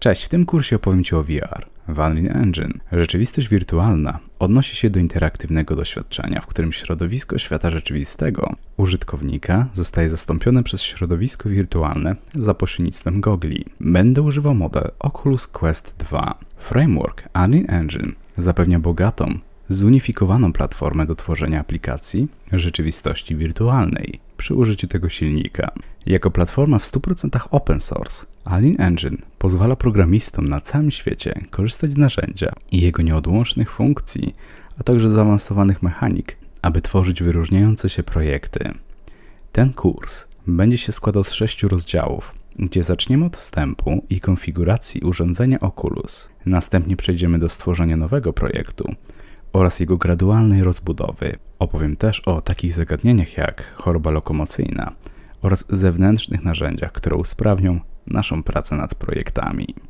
Cześć, w tym kursie opowiem Ci o VR. W Unreal Engine rzeczywistość wirtualna odnosi się do interaktywnego doświadczenia, w którym środowisko świata rzeczywistego użytkownika zostaje zastąpione przez środowisko wirtualne za pośrednictwem gogli. Będę używał model Oculus Quest 2. Framework Unreal Engine zapewnia bogatą, zunifikowaną platformę do tworzenia aplikacji rzeczywistości wirtualnej przy użyciu tego silnika. Jako platforma w 100% open source, Alin Engine pozwala programistom na całym świecie korzystać z narzędzia i jego nieodłącznych funkcji, a także zaawansowanych mechanik, aby tworzyć wyróżniające się projekty. Ten kurs będzie się składał z sześciu rozdziałów, gdzie zaczniemy od wstępu i konfiguracji urządzenia Oculus. Następnie przejdziemy do stworzenia nowego projektu oraz jego gradualnej rozbudowy. Opowiem też o takich zagadnieniach jak choroba lokomocyjna – oraz zewnętrznych narzędziach, które usprawnią naszą pracę nad projektami.